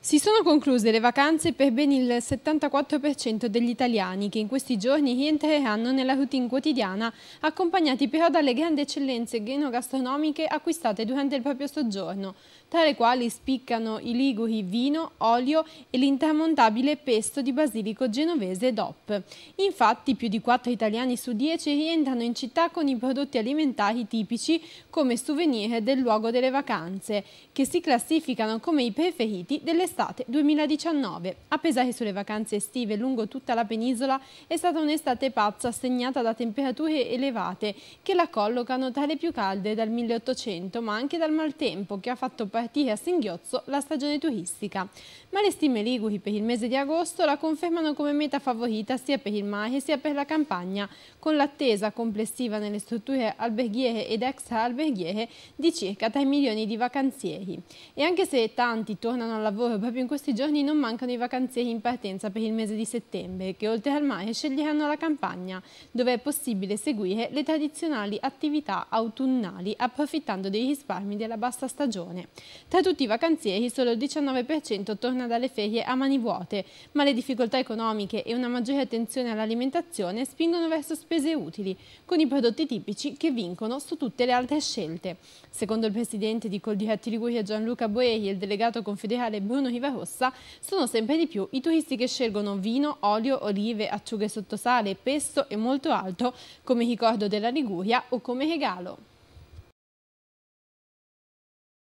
Si sono concluse le vacanze per ben il 74% degli italiani che in questi giorni rientreranno nella routine quotidiana, accompagnati però dalle grandi eccellenze enogastronomiche acquistate durante il proprio soggiorno, tra le quali spiccano i liguri vino, olio e l'intramontabile pesto di basilico genovese DOP. Infatti più di 4 italiani su 10 rientrano in città con i prodotti alimentari tipici come souvenir del luogo delle vacanze, che si classificano come i preferiti delle estate 2019, a pesare sulle vacanze estive lungo tutta la penisola, è stata un'estate pazza segnata da temperature elevate che la collocano tra le più calde dal 1800, ma anche dal maltempo che ha fatto partire a singhiozzo la stagione turistica. Ma le stime liguri per il mese di agosto la confermano come meta favorita sia per il mare sia per la campagna, con l'attesa complessiva nelle strutture alberghiere ed extra-alberghiere di circa 3 milioni di vacanzieri. E anche se tanti tornano al lavoro proprio in questi giorni non mancano i vacanzieri in partenza per il mese di settembre, che oltre al mare sceglieranno la campagna, dove è possibile seguire le tradizionali attività autunnali, approfittando dei risparmi della bassa stagione. Tra tutti i vacanzieri solo il 19% torna dalle ferie a mani vuote, ma le difficoltà economiche e una maggiore attenzione all'alimentazione spingono verso spese utili, con i prodotti tipici che vincono su tutte le altre scelte. Secondo il presidente di Coldiretti Liguria Gianluca Boeri e il delegato confederale Bruno un'oliva rossa, sono sempre di più i turisti che scelgono vino, olio, olive, acciughe sottosale, pesto e molto altro come ricordo della Liguria o come regalo.